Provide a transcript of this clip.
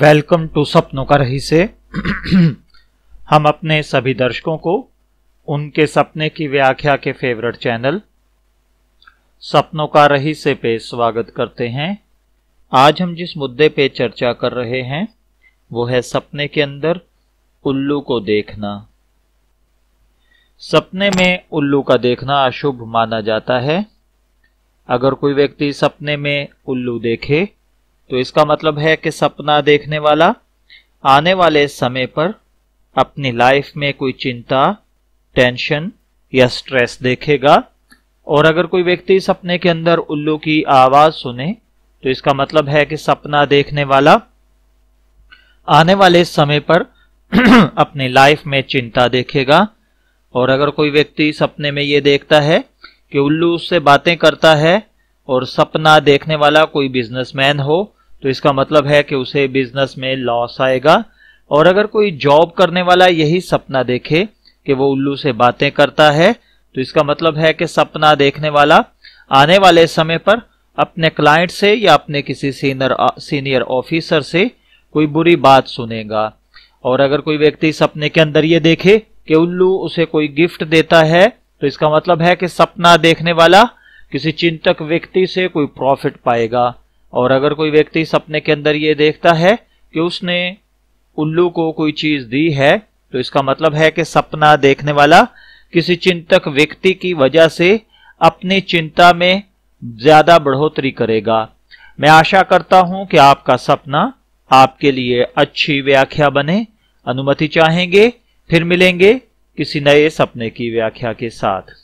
welcome to सपनों का रही से हम अपने सभी दर्शकों को उनके सपने की व्याख्या के फेवरेट चैनल सपनों का रही से पे स्वागत करते हैं आज हम जिस मुद्दे पे चर्चा कर रहे हैं वो है सपने के अंदर उल्लू को देखना सपने में उल्लू का देखना अशुभ माना जाता है अगर कोई व्यक्ति सपने में उल्लू देखे तो इसका मतलब है कि सपना देखने वाला आने वाले समय पर अपनी लाइफ में कोई चिंता टेंशन या स्ट्रेस देखेगा और अगर कोई व्यक्ति सपने के अंदर उल्लू की आवाज सुने तो इसका मतलब है कि सपना देखने वाला आने वाले समय पर अपनी लाइफ में चिंता देखेगा और अगर कोई व्यक्ति सपने में ये देखता है कि उल्लू उससे बातें करता है और सपना देखने वाला कोई बिजनेसमैन हो तो इसका मतलब है कि उसे बिजनेस में लॉस आएगा और अगर कोई जॉब करने वाला यही सपना देखे कि वो उल्लू से बातें करता है तो इसका मतलब है कि सपना देखने वाला आने वाले समय पर अपने क्लाइंट से या अपने किसी सीनियर सीनियर ऑफिसर से कोई बुरी बात सुनेगा और अगर कोई व्यक्ति सपने के अंदर ये देखे कि उल्लू उसे कोई गिफ्ट देता है तो इसका मतलब है कि सपना देखने वाला किसी चिंतक व्यक्ति से कोई प्रॉफिट पाएगा और अगर कोई व्यक्ति सपने के अंदर ये देखता है कि उसने उल्लू को कोई चीज दी है तो इसका मतलब है कि सपना देखने वाला किसी चिंतक व्यक्ति की वजह से अपनी चिंता में ज्यादा बढ़ोतरी करेगा मैं आशा करता हूं कि आपका सपना आपके लिए अच्छी व्याख्या बने अनुमति चाहेंगे फिर मिलेंगे किसी नए सपने की व्याख्या के साथ